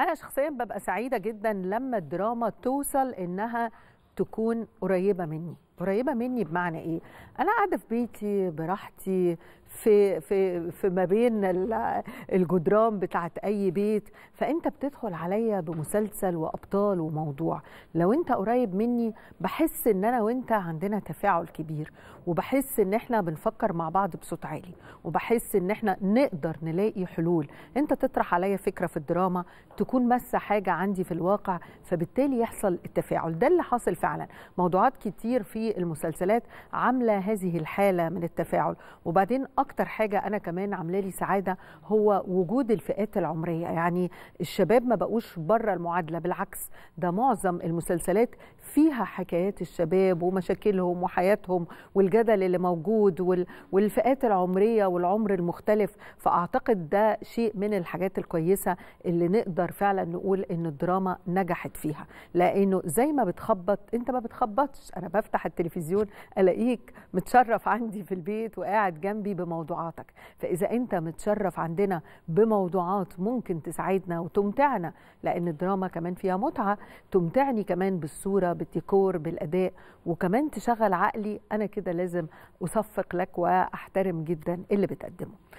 انا شخصيا ببقى سعيده جدا لما الدراما توصل انها تكون قريبه مني قريبه مني بمعنى ايه انا قاعده في بيتي براحتي في في في ما بين الجدران بتاعه اي بيت فانت بتدخل عليا بمسلسل وابطال وموضوع لو انت قريب مني بحس ان انا وانت عندنا تفاعل كبير وبحس ان احنا بنفكر مع بعض بصوت عالي وبحس ان احنا نقدر نلاقي حلول انت تطرح عليا فكره في الدراما تكون ماسه حاجه عندي في الواقع فبالتالي يحصل التفاعل ده اللي حاصل فعلا موضوعات كتير في المسلسلات عامله هذه الحاله من التفاعل وبعدين اكتر حاجه انا كمان عامله لي سعاده هو وجود الفئات العمريه يعني الشباب ما بقوش بره المعادله بالعكس ده معظم المسلسلات فيها حكايات الشباب ومشاكلهم وحياتهم والجدل اللي موجود والفئات العمريه والعمر المختلف فاعتقد ده شيء من الحاجات الكويسه اللي نقدر فعلا نقول ان الدراما نجحت فيها لانه زي ما بتخبط انت ما بتخبطش انا بفتح التلفزيون التلفزيون الاقيك متشرف عندي في البيت وقاعد جنبي بموضوعاتك فاذا انت متشرف عندنا بموضوعات ممكن تساعدنا وتمتعنا لان الدراما كمان فيها متعه تمتعني كمان بالصوره بالديكور بالاداء وكمان تشغل عقلي انا كده لازم اصفق لك واحترم جدا اللي بتقدمه